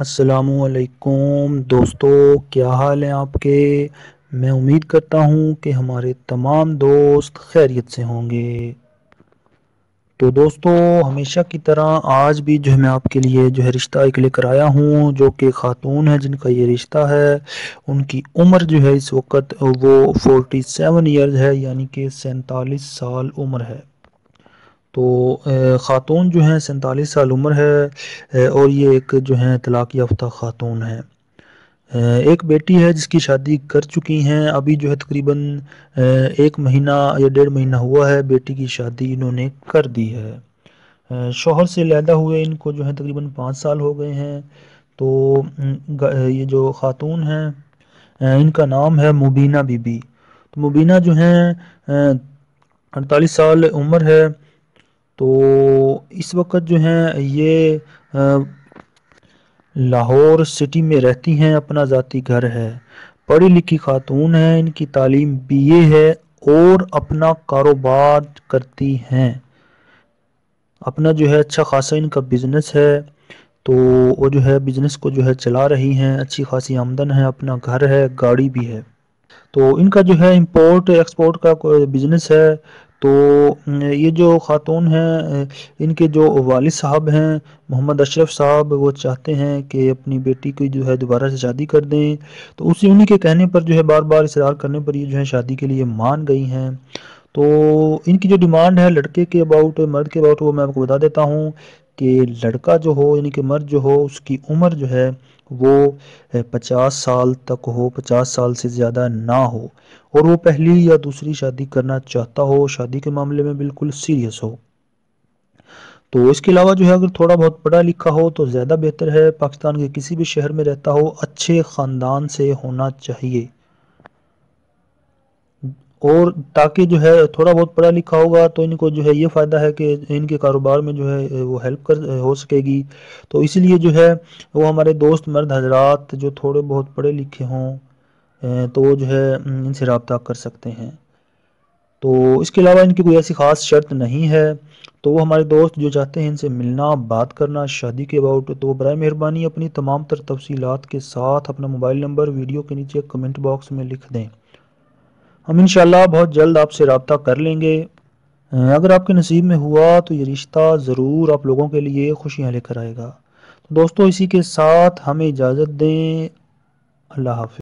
असलकुम दोस्तों क्या हाल है आपके मैं उम्मीद करता हूँ कि हमारे तमाम दोस्त खैरियत से होंगे तो दोस्तों हमेशा की तरह आज भी जो है मैं आपके लिए जो है रिश्ता एक लेकर आया हूँ जो कि ख़ातून है जिनका ये रिश्ता है उनकी उम्र जो है इस वक्त वो 47 सेवन ईयर्स है यानी कि सैंतालीस साल उम्र है तो ख़ातून जो हैं सैंतालीस साल उम्र है और ये एक जो है तलाक़ याफ्ता ख़ातून है एक बेटी है जिसकी शादी कर चुकी हैं अभी जो है तकरीबन एक महीना या डेढ़ महीना हुआ है बेटी की शादी इन्होंने कर दी है शोहर से लैदा हुए इनको जो है तकरीबन पाँच साल हो गए हैं तो ये जो ख़ातून हैं इनका नाम है मुबीना बीबी तो मुबीना जो हैं अड़तालीस साल उम्र है तो इस वक्त जो हैं ये लाहौर सिटी में रहती हैं अपना ज़ाती घर है पढ़ी लिखी खातून हैं इनकी तालीम बीए है और अपना कारोबार करती हैं अपना जो है अच्छा खासा इनका बिज़नेस है तो वो जो है बिज़नेस को जो है चला रही हैं अच्छी खासी आमदन है अपना घर है गाड़ी भी है तो इनका जो है इंपोर्ट एक्सपोर्ट का बिज़नेस है तो ये जो ख़ातून हैं इनके जो वालिद साहब हैं मोहम्मद अशरफ साहब वो चाहते हैं कि अपनी बेटी की जो है दोबारा से शादी कर दें तो उसी उन्हीं के कहने पर जो है बार बार इसरार करने पर ये जो है शादी के लिए मान गई हैं तो इनकी जो डिमांड है लड़के के अबाउट मर्द के अबाउट वो मैं आपको बता देता हूँ कि लड़का जो हो यानी कि मर्द जो हो उसकी उम्र जो है वो पचास साल तक हो पचास साल से ज़्यादा ना हो और वो पहली या दूसरी शादी करना चाहता हो शादी के मामले में बिल्कुल सीरियस हो तो इसके अलावा जो है अगर थोड़ा बहुत पढ़ा लिखा हो तो ज़्यादा बेहतर है पाकिस्तान के किसी भी शहर में रहता हो अच्छे ख़ानदान से होना चाहिए और ताकि जो है थोड़ा बहुत पढ़ा लिखा होगा तो इनको जो है ये फ़ायदा है कि इनके कारोबार में जो है वो हेल्प कर हो सकेगी तो इसलिए जो है वो हमारे दोस्त मर्द हजरात जो थोड़े बहुत पढ़े लिखे हों तो वो जो है इनसे रबता कर सकते हैं तो इसके अलावा इनकी कोई ऐसी ख़ास शर्त नहीं है तो वो हमारे दोस्त जो चाहते हैं इनसे मिलना बात करना शादी के अबाउट तो बर मेहरबानी अपनी तमाम तर तफसीत के साथ अपना मोबाइल नंबर वीडियो के नीचे कमेंट बॉक्स में लिख दें हम इन बहुत जल्द आपसे रबता कर लेंगे अगर आपके नसीब में हुआ तो ये रिश्ता ज़रूर आप लोगों के लिए खुशियाँ लेकर आएगा तो दोस्तों इसी के साथ हमें इजाज़त दें अल्लाह हाफि